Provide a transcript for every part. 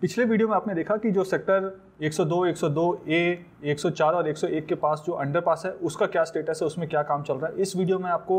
पिछले वीडियो में आपने देखा कि जो सेक्टर 102, 102 ए 104 और 101 के पास जो अंडरपास है उसका क्या स्टेटस है उसमें क्या काम चल रहा है इस वीडियो में आपको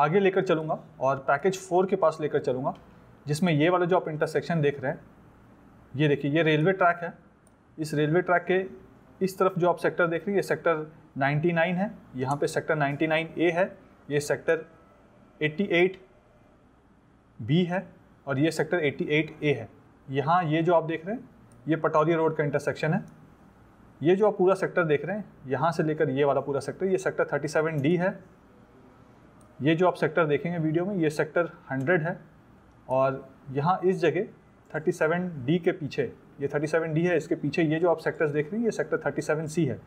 आगे लेकर चलूँगा और पैकेज फोर के पास लेकर चलूँगा जिसमें ये वाला जो आप इंटरसेक्शन देख रहे हैं ये देखिए ये रेलवे ट्रैक है इस रेलवे ट्रैक के इस तरफ जो आप सेक्टर देख रहे हैं ये सेक्टर 99 है यहाँ पे सेक्टर 99 ए है ये सेक्टर 88 बी है और ये सेक्टर 88 ए है यहाँ ये जो आप देख रहे हैं ये पटौरी रोड का इंटरसेक्शन है ये जो आप पूरा सेक्टर देख रहे हैं यहाँ से लेकर ये वाला पूरा सेक्टर ये सेक्टर सेवन डी है ये जो आप सेक्टर देखेंगे वीडियो में ये सेक्टर 100 है और यहाँ इस जगह सेवन डी के पीछे ये सेवन डी है इसके पीछे ये जो आप सेक्टर्स देख रहे हैं ये सेक्टर सेवन सी है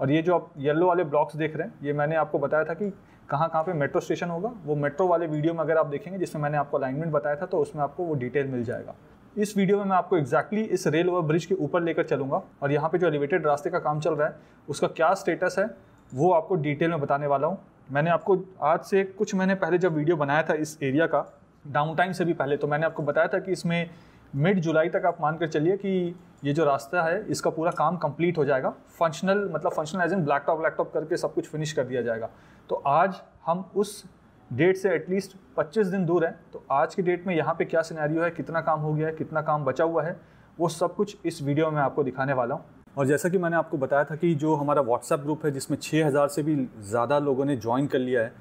और ये जो आप येलो वाले ब्लॉक्स देख रहे हैं ये मैंने आपको बताया था कि कहाँ कहाँ पर मेट्रो स्टेशन होगा वो मेट्रो वाले वीडियो में अगर आप देखेंगे जिसमें मैंने आपको अलाइनमेंट बताया था तो उसमें आपको वो डिटेल मिल जाएगा इस वीडियो में मैं आपको एक्जैक्टली इस रेल ओवर ब्रिज के ऊपर लेकर चलूंगा और यहाँ पर जो एलिवेटेड रास्ते का काम चल रहा है उसका क्या स्टेटस है वो आपको डिटेल में बताने वाला हूँ मैंने आपको आज से कुछ महीने पहले जब वीडियो बनाया था इस एरिया का डाउन टाइम से भी पहले तो मैंने आपको बताया था कि इसमें मिड जुलाई तक आप मान कर चलिए कि ये जो रास्ता है इसका पूरा काम कंप्लीट हो जाएगा फंक्शनल मतलब functional as in blacktop blacktop करके सब कुछ फिनिश कर दिया जाएगा तो आज हम उस डेट से एटलीस्ट 25 दिन दूर है तो आज की डेट में यहाँ पे क्या सिनेरियो है कितना काम हो गया है कितना काम बचा हुआ है वो सब कुछ इस वीडियो में आपको दिखाने वाला हूँ और जैसा कि मैंने आपको बताया था कि जो हमारा व्हाट्सएप ग्रुप है जिसमें 6000 से भी ज़्यादा लोगों ने ज्वाइन कर लिया है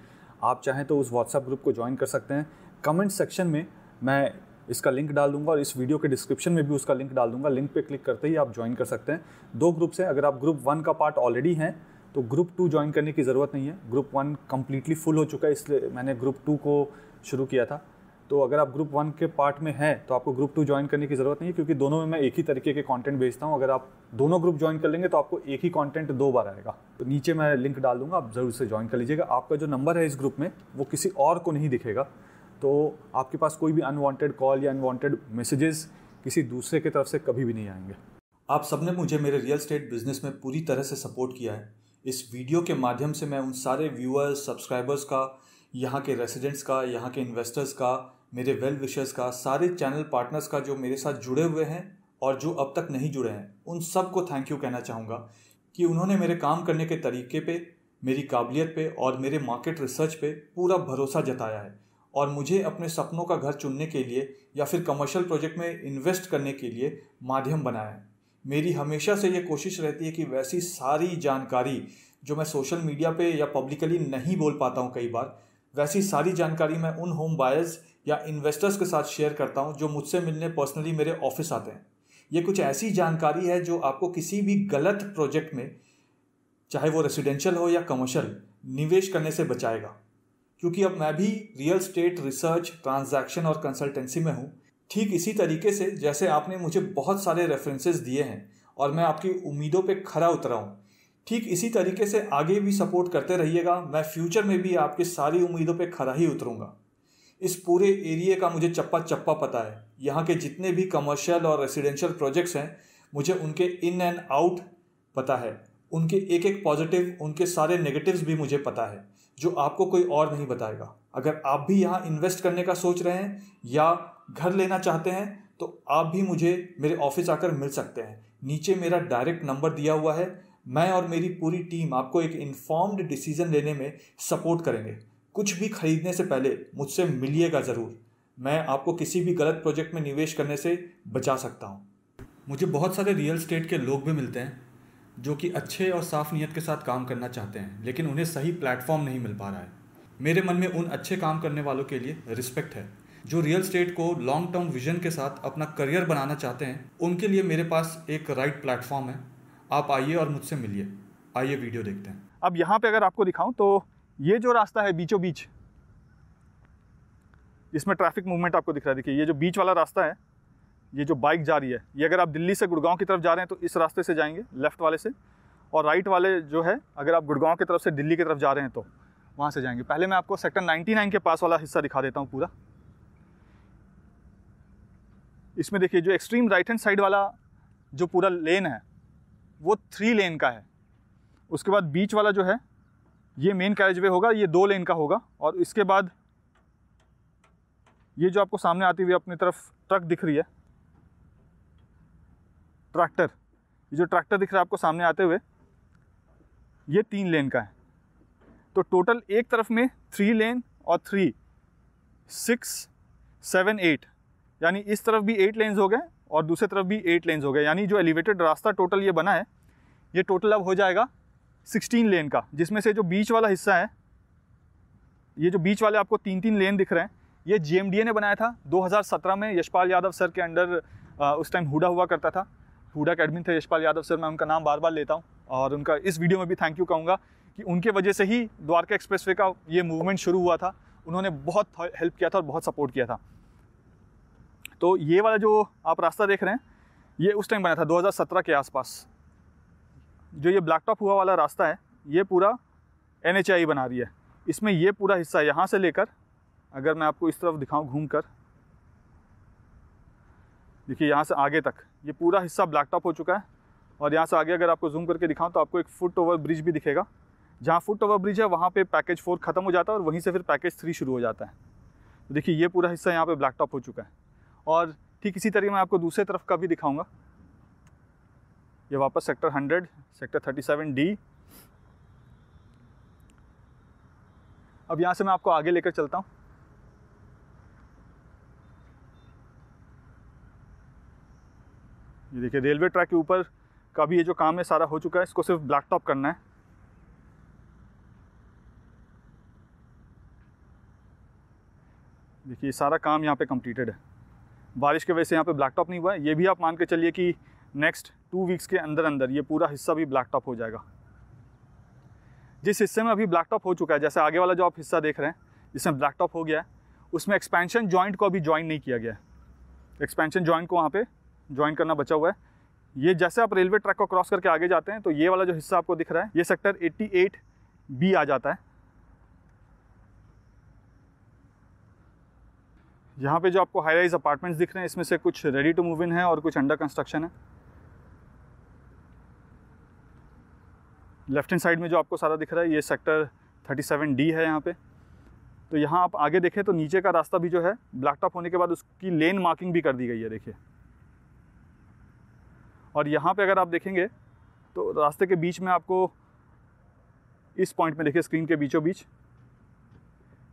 आप चाहें तो उस व्हाट्सएप ग्रुप को ज्वाइन कर सकते हैं कमेंट सेक्शन में मैं इसका लिंक डाल दूंगा और इस वीडियो के डिस्क्रिप्शन में भी उसका लिंक डाल दूंगा लिंक पे क्लिक करते ही आप ज्वाइन कर सकते हैं दो ग्रुप्स हैं अगर आप ग्रुप वन का पार्ट ऑलरेडी हैं तो ग्रुप टू ज्वाइन करने की ज़रूरत नहीं है ग्रुप वन कम्प्लीटली फुल हो चुका है इसलिए मैंने ग्रुप टू को शुरू किया था तो अगर आप ग्रुप वन के पार्ट में हैं तो आपको ग्रुप टू ज्वाइन करने की ज़रूरत नहीं है क्योंकि दोनों में मैं एक ही तरीके के कंटेंट भेजता हूँ अगर आप दोनों ग्रुप ज्वाइन कर लेंगे तो आपको एक ही कंटेंट दो बार आएगा तो नीचे मैं लिंक डाल दूंगा आप ज़रूर से ज्वाइन कर लीजिएगा आपका जो नंबर है इस ग्रुप में वो किसी और को नहीं दिखेगा तो आपके पास कोई भी अनवांटेड कॉल या अनवांटेड मैसेजेस किसी दूसरे की तरफ से कभी भी नहीं आएंगे आप सबने मुझे मेरे रियल स्टेट बिजनेस में पूरी तरह से सपोर्ट किया है इस वीडियो के माध्यम से मैं उन सारे व्यूअर्स सब्सक्राइबर्स का यहाँ के रेसिडेंट्स का यहाँ के इन्वेस्टर्स का मेरे वेल विशर्स का सारे चैनल पार्टनर्स का जो मेरे साथ जुड़े हुए हैं और जो अब तक नहीं जुड़े हैं उन सबको थैंक यू कहना चाहूँगा कि उन्होंने मेरे काम करने के तरीके पे मेरी काबिलियत पे और मेरे मार्केट रिसर्च पे पूरा भरोसा जताया है और मुझे अपने सपनों का घर चुनने के लिए या फिर कमर्शियल प्रोजेक्ट में इन्वेस्ट करने के लिए माध्यम बनाया है मेरी हमेशा से ये कोशिश रहती है कि वैसी सारी जानकारी जो मैं सोशल मीडिया पे या पब्लिकली नहीं बोल पाता हूँ कई बार वैसी सारी जानकारी मैं उन होम बायर्स या इन्वेस्टर्स के साथ शेयर करता हूँ जो मुझसे मिलने पर्सनली मेरे ऑफिस आते हैं ये कुछ ऐसी जानकारी है जो आपको किसी भी गलत प्रोजेक्ट में चाहे वो रेसिडेंशियल हो या कमर्शियल निवेश करने से बचाएगा क्योंकि अब मैं भी रियल स्टेट रिसर्च ट्रांजैक्शन और कंसल्टेंसी में हूँ ठीक इसी तरीके से जैसे आपने मुझे बहुत सारे रेफरेंसेस दिए हैं और मैं आपकी उम्मीदों पे खरा उतरा हूँ ठीक इसी तरीके से आगे भी सपोर्ट करते रहिएगा मैं फ्यूचर में भी आपकी सारी उम्मीदों पे खरा ही उतरूँगा इस पूरे एरिए का मुझे चप्पा चप्पा पता है यहाँ के जितने भी कमर्शियल और रेसिडेंशियल प्रोजेक्ट्स हैं मुझे उनके इन एंड आउट पता है उनके एक एक पॉजिटिव उनके सारे नेगेटिव्स भी मुझे पता है जो आपको कोई और नहीं बताएगा अगर आप भी यहाँ इन्वेस्ट करने का सोच रहे हैं या घर लेना चाहते हैं तो आप भी मुझे मेरे ऑफिस आकर मिल सकते हैं नीचे मेरा डायरेक्ट नंबर दिया हुआ है मैं और मेरी पूरी टीम आपको एक इन्फॉर्म्ड डिसीजन लेने में सपोर्ट करेंगे कुछ भी खरीदने से पहले मुझसे मिलिएगा ज़रूर मैं आपको किसी भी गलत प्रोजेक्ट में निवेश करने से बचा सकता हूँ मुझे बहुत सारे रियल स्टेट के लोग भी मिलते हैं जो कि अच्छे और साफ नीयत के साथ काम करना चाहते हैं लेकिन उन्हें सही प्लेटफॉर्म नहीं मिल पा रहा है मेरे मन में उन अच्छे काम करने वालों के लिए रिस्पेक्ट है जो रियल स्टेट को लॉन्ग टर्म विजन के साथ अपना करियर बनाना चाहते हैं उनके लिए मेरे पास एक राइट प्लेटफॉर्म है आप आइए और मुझसे मिलिए आइए वीडियो देखते हैं अब यहाँ पे अगर आपको दिखाऊं तो ये जो रास्ता है बीचों बीच इसमें ट्रैफिक मूवमेंट आपको दिख रहा है देखिए ये जो बीच वाला रास्ता है ये जो बाइक जा रही है ये अगर आप दिल्ली से गुड़गांव की तरफ जा रहे हैं तो इस रास्ते से जाएंगे लेफ्ट वाले से और राइट वाले जो है अगर आप गुड़गांव की तरफ से दिल्ली की तरफ जा रहे हैं तो वहाँ से जाएंगे पहले मैं आपको सेक्टर 99 के पास वाला हिस्सा दिखा देता हूँ पूरा इसमें देखिए जो एक्सट्रीम राइट हैंड साइड वाला जो पूरा लेन है वो थ्री लेन का है उसके बाद बीच वाला जो है ये मेन वे होगा ये दो लेन का होगा और इसके बाद ये जो आपको सामने आती हुई अपनी तरफ ट्रक दिख रही है ट्रैक्टर ये जो ट्रैक्टर दिख रहा है आपको सामने आते हुए ये तीन लेन का है तो टोटल एक तरफ में थ्री लेन और थ्री सिक्स सेवन एट यानी इस तरफ भी एट लेन्स हो गए और दूसरी तरफ भी एट लेन्स हो गए यानी जो एलिवेटेड रास्ता टोटल ये बना है ये टोटल अब हो जाएगा सिक्सटीन लेन का जिसमें से जो बीच वाला हिस्सा है ये जो बीच वाले आपको तीन तीन लेन दिख रहे हैं ये जे ने बनाया था 2017 में यशपाल यादव सर के अंडर उस टाइम हुडा हुआ करता था हुडा के एडमिन थे यशपाल यादव सर मैं उनका नाम बार बार लेता हूँ और उनका इस वीडियो में भी थैंक यू कहूँगा कि उनके वजह से ही द्वारका एक्सप्रेस का ये मूवमेंट शुरू हुआ था उन्होंने बहुत हेल्प किया था और बहुत सपोर्ट किया था तो ये वाला जो आप रास्ता देख रहे हैं ये उस टाइम बना था 2017 के आसपास जो ये ब्लैक टॉप हुआ वाला रास्ता है ये पूरा एन बना रही है इसमें ये पूरा हिस्सा यहाँ से लेकर अगर मैं आपको इस तरफ दिखाऊँ घूम कर देखिए यहाँ से आगे तक ये पूरा हिस्सा ब्लैक टॉप हो चुका है और यहाँ से आगे अगर आपको जूम करके दिखाऊं तो आपको एक फुट ओवर ब्रिज भी दिखेगा जहाँ फुट ओवर ब्रिज है वहाँ पे पैकेज फोर ख़त्म हो जाता है और वहीं से फिर पैकेज थ्री शुरू हो जाता है तो देखिए ये पूरा हिस्सा यहाँ पे ब्लैक टॉप हो चुका है और ठीक इसी तरीके मैं आपको दूसरे तरफ का भी दिखाऊंगा ये वापस सेक्टर 100 सेक्टर 37 डी अब यहाँ से मैं आपको आगे लेकर चलता हूँ ये देखिए रेलवे ट्रैक के ऊपर का भी ये जो काम है सारा हो चुका है इसको सिर्फ ब्लैक टॉप करना है देखिए सारा काम यहाँ पे कंप्लीटेड है बारिश की वजह से यहाँ पे ब्लैक टॉप नहीं हुआ है ये भी आप मान के चलिए कि नेक्स्ट टू वीक्स के अंदर अंदर ये पूरा हिस्सा भी ब्लैक टॉप हो जाएगा जिस हिस्से में अभी ब्लैक टॉप हो चुका है जैसे आगे वाला जो आप हिस्सा देख रहे हैं जिसमें ब्लैक टॉप हो गया है उसमें एक्सपेंशन ज्वाइंट को अभी ज्वाइन नहीं किया गया है एक्सपेंशन ज्वाइंट को वहाँ पर ज्वाइन करना बचा हुआ है ये जैसे आप रेलवे ट्रैक को क्रॉस करके आगे जाते हैं तो ये वाला जो हिस्सा आपको दिख रहा है ये सेक्टर एट्टी बी आ जाता है यहाँ पे जो आपको हाई राइज अपार्टमेंट्स दिख रहे हैं इसमें से कुछ रेडी टू मूव इन है और कुछ अंडर कंस्ट्रक्शन है लेफ्ट हैंड साइड में जो आपको सारा दिख रहा है ये सेक्टर 37 डी है यहाँ पे तो यहाँ आप आगे देखें तो नीचे का रास्ता भी जो है ब्लैक टॉप होने के बाद उसकी लेन मार्किंग भी कर दी गई है देखिए और यहाँ पे अगर आप देखेंगे तो रास्ते के बीच में आपको इस पॉइंट में देखिए स्क्रीन के बीचों बीच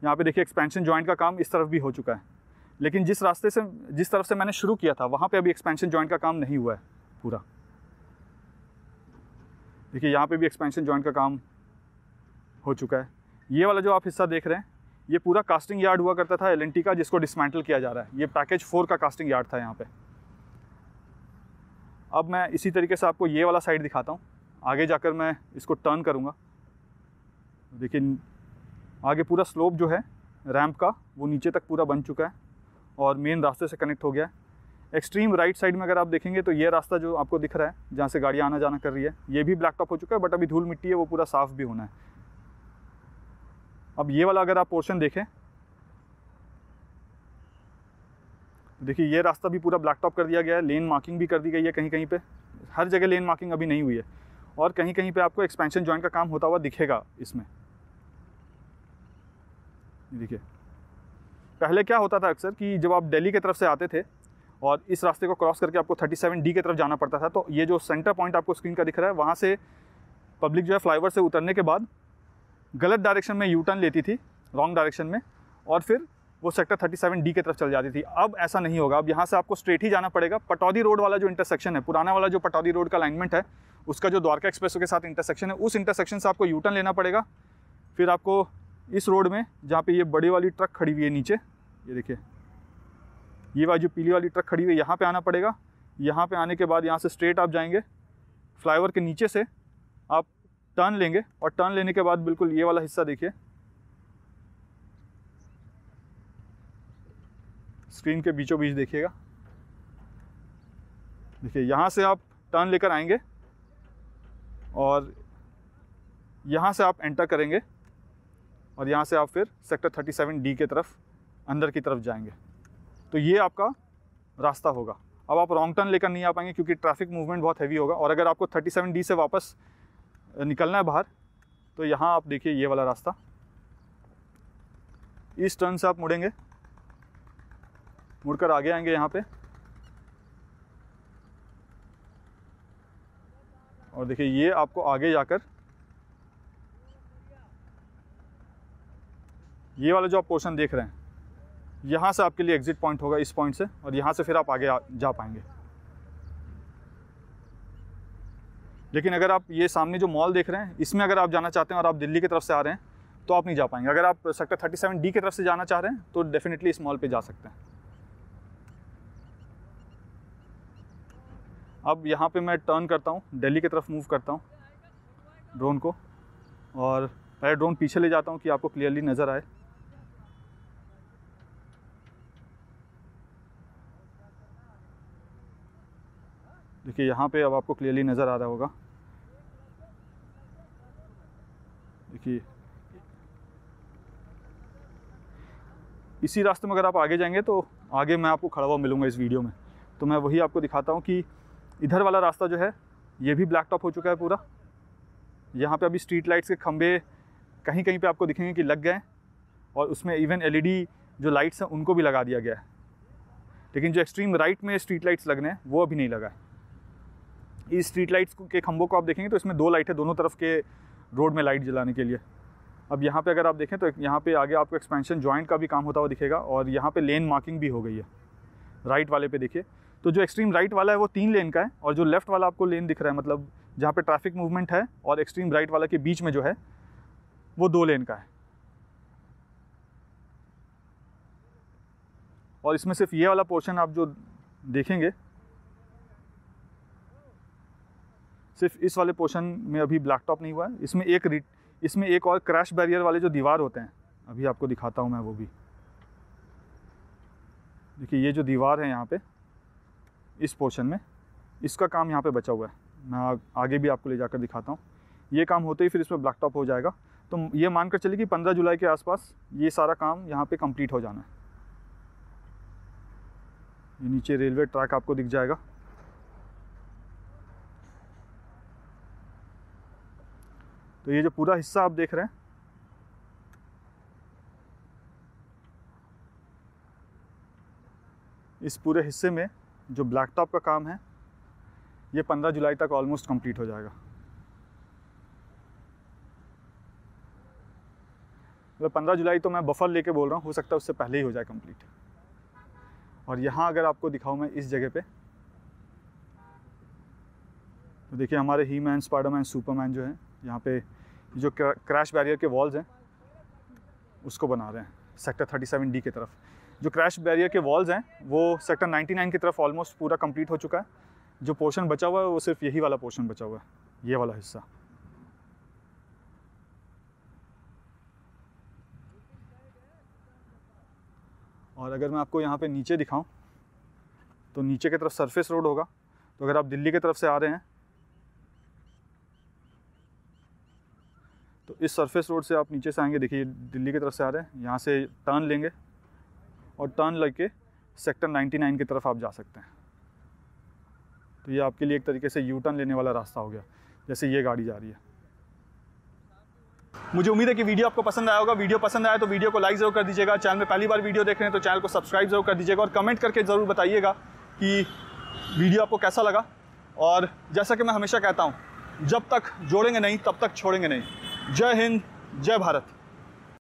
यहाँ पे देखिए एक्सपेंशन ज्वाइंट का काम इस तरफ भी हो चुका है लेकिन जिस रास्ते से जिस तरफ से मैंने शुरू किया था वहाँ पे अभी एक्सपेंशन जॉइंट का काम नहीं हुआ है पूरा देखिए यहाँ पे भी एक्सपेंशन जॉइंट का काम हो चुका है ये वाला जो आप हिस्सा देख रहे हैं ये पूरा कास्टिंग यार्ड हुआ करता था एल का जिसको डिसमेंटल किया जा रहा है ये पैकेज फोर का कास्टिंग यार्ड था यहाँ पर अब मैं इसी तरीके से आपको ये वाला साइड दिखाता हूँ आगे जाकर मैं इसको टर्न करूँगा देखिए आगे पूरा स्लोप जो है रैम्प का वो नीचे तक पूरा बन चुका है और मेन रास्ते से कनेक्ट हो गया है एक्सट्रीम राइट साइड में अगर आप देखेंगे तो ये रास्ता जो आपको दिख रहा है जहाँ से गाड़ियाँ आना जाना कर रही है ये भी ब्लैक टॉप हो चुका है बट अभी धूल मिट्टी है वो पूरा साफ भी होना है अब ये वाला अगर आप पोर्शन देखें देखिए ये रास्ता भी पूरा ब्लैक टॉप कर दिया गया है लेन मार्किंग भी कर दी गई है कहीं कहीं पे हर जगह लेन मार्किंग अभी नहीं हुई है और कहीं कहीं पे आपको एक्सपेंशन जॉइंट का काम होता हुआ दिखेगा इसमें देखिए पहले क्या होता था अक्सर कि जब आप दिल्ली की तरफ से आते थे और इस रास्ते को क्रॉस करके आपको 37 डी की तरफ जाना पड़ता था तो ये जो सेंटर पॉइंट आपको स्क्रीन का दिख रहा है वहाँ से पब्लिक जो है फ्लाईओवर से उतरने के बाद गलत डायरेक्शन में यू टर्न लेती थी रॉन्ग डायरेक्शन में और फिर वो सेक्टर 37 डी की तरफ चल जाती थी अब ऐसा नहीं होगा अब यहाँ से आपको स्ट्रेट ही जाना पड़ेगा पटौदी रोड वाला जो इंटरसेक्शन है पुराना वाला जो पटौदी रोड का अलाइनमेंट है उसका जो द्वारका एक्सप्रेस के साथ इंटरसेक्शन है उस इंटरसेक्शन से आपको यू टर्न लेना पड़ेगा फिर आपको इस रोड में जहाँ पे ये बड़ी वाली ट्रक खड़ी हुई है नीचे ये देखिए ये जो पीली वाली ट्रक खड़ी हुई यहाँ पे आना पड़ेगा यहाँ पे आने के बाद यहाँ से स्ट्रेट आप जाएंगे फ्लाईओवर के नीचे से आप टर्न लेंगे और टर्न लेने के बाद बिल्कुल ये वाला हिस्सा देखिए स्क्रीन के बीचों बीच देखिएगा देखिए यहाँ से आप टर्न लेकर आएंगे और यहाँ से आप एंटर करेंगे और यहाँ से आप फिर सेक्टर 37 डी के तरफ अंदर की तरफ जाएंगे तो ये आपका रास्ता होगा अब आप रॉन्ग टर्न लेकर नहीं आ पाएंगे क्योंकि ट्रैफिक मूवमेंट बहुत हैवी होगा और अगर आपको सेवन डी से वापस निकलना है बाहर तो यहाँ आप देखिए ये वाला रास्ता इस टर्न से आप मुड़ेंगे मुड़कर आगे आएंगे यहाँ पे और देखिए ये आपको आगे जाकर ये वाला जो आप पोर्शन देख रहे हैं यहाँ से आपके लिए एग्ज़िट पॉइंट होगा इस पॉइंट से और यहाँ से फिर आप आगे जा पाएंगे लेकिन अगर आप ये सामने जो मॉल देख रहे हैं इसमें अगर आप जाना चाहते हैं और आप दिल्ली की तरफ से आ रहे हैं तो आप नहीं जा पाएंगे अगर आप सेक्टर 37 डी की तरफ से जाना चाह रहे हैं तो डेफिनेटली इस मॉल पे जा सकते हैं अब यहाँ पे मैं टर्न करता हूँ दिल्ली की तरफ मूव करता हूँ ड्रोन को और पहले ड्रोन पीछे ले जाता हूँ कि आपको क्लियरली नज़र आए देखिए यहाँ पे अब आपको क्लियरली नज़र आ रहा होगा देखिए इसी रास्ते में अगर आप आगे जाएंगे तो आगे मैं आपको खड़ा हुआ मिलूँगा इस वीडियो में तो मैं वही आपको दिखाता हूँ कि इधर वाला रास्ता जो है ये भी ब्लैक टॉप हो चुका है पूरा यहाँ पे अभी स्ट्रीट लाइट्स के खंभे कहीं कहीं पे आपको दिखेंगे कि लग गए और उसमें इवन एलईडी जो लाइट्स हैं उनको भी लगा दिया गया है लेकिन जो एक्सट्रीम राइट में स्ट्रीट लाइट्स लगने हैं वो अभी नहीं लगा है इस स्ट्रीट लाइट्स के खंभों को आप देखेंगे तो इसमें दो लाइट है दोनों तरफ के रोड में लाइट जलाने के लिए अब यहाँ पे अगर आप देखें तो यहाँ पे आगे आपको एक्सपेंशन जॉइंट का भी काम होता हुआ दिखेगा और यहाँ पे लेन मार्किंग भी हो गई है राइट वाले पे देखिए तो जो एक्सट्रीम राइट वाला है वो तीन लेन का है और जो लेफ्ट वाला आपको लेन दिख रहा है मतलब जहाँ पर ट्रैफिक मूवमेंट है और एक्सट्रीम राइट वाला के बीच में जो है वो दो लेन का है और इसमें सिर्फ ये वाला पोर्शन आप जो देखेंगे सिर्फ इस वाले पोर्शन में अभी ब्लैक टॉप नहीं हुआ है इसमें एक इसमें एक और क्रैश बैरियर वाले जो दीवार होते हैं अभी आपको दिखाता हूँ मैं वो भी देखिए ये जो दीवार है यहाँ पे इस पोर्शन में इसका काम यहाँ पे बचा हुआ है मैं आगे भी आपको ले जाकर दिखाता हूँ ये काम होते ही फिर इसमें ब्लैक टॉप हो जाएगा तो ये मान कर चले कि 15 जुलाई के आसपास ये सारा काम यहाँ पे कंप्लीट हो जाना है ये नीचे रेलवे ट्रैक आपको दिख जाएगा तो ये जो पूरा हिस्सा आप देख रहे हैं इस पूरे हिस्से में जो ब्लैक टॉप का काम है ये 15 जुलाई तक ऑलमोस्ट कंप्लीट हो जाएगा मतलब पंद्रह जुलाई तो मैं बफर लेके बोल रहा हूँ हो सकता है उससे पहले ही हो जाए कंप्लीट और यहाँ अगर आपको दिखाऊँ मैं इस जगह पे तो देखिए हमारे ही मैन स्पाइडरमैन सुपरमैन जो है यहाँ पे जो क्रैश बैरियर के वॉल्स हैं उसको बना रहे हैं सेक्टर 37 डी की तरफ जो क्रैश बैरियर के वॉल्स हैं वो सेक्टर 99 की तरफ ऑलमोस्ट पूरा कंप्लीट हो चुका है जो पोर्शन बचा हुआ है वो सिर्फ यही वाला पोर्शन बचा हुआ है ये वाला हिस्सा और अगर मैं आपको यहाँ पे नीचे दिखाऊं तो नीचे की तरफ सरफेस रोड होगा तो अगर आप दिल्ली की तरफ से आ रहे हैं तो इस सरफेस रोड से आप नीचे से आएंगे देखिए दिल्ली की तरफ से आ रहे हैं यहाँ से टर्न लेंगे और टर्न लग के सेक्टर 99 की तरफ आप जा सकते हैं तो ये आपके लिए एक तरीके से यू टर्न लेने वाला रास्ता हो गया जैसे ये गाड़ी जा रही है मुझे उम्मीद है कि वीडियो आपको पसंद आया होगा वीडियो पसंद आया तो वीडियो को लाइक जरूर कर दीजिएगा चैनल में पहली बार वीडियो देख रहे हैं तो चैनल को सब्सक्राइब जरूर कर दीजिएगा और कमेंट करके ज़रूर बताइएगा कि वीडियो आपको कैसा लगा और जैसा कि मैं हमेशा कहता हूँ जब तक जोड़ेंगे नहीं तब तक छोड़ेंगे नहीं जय हिंद जय भारत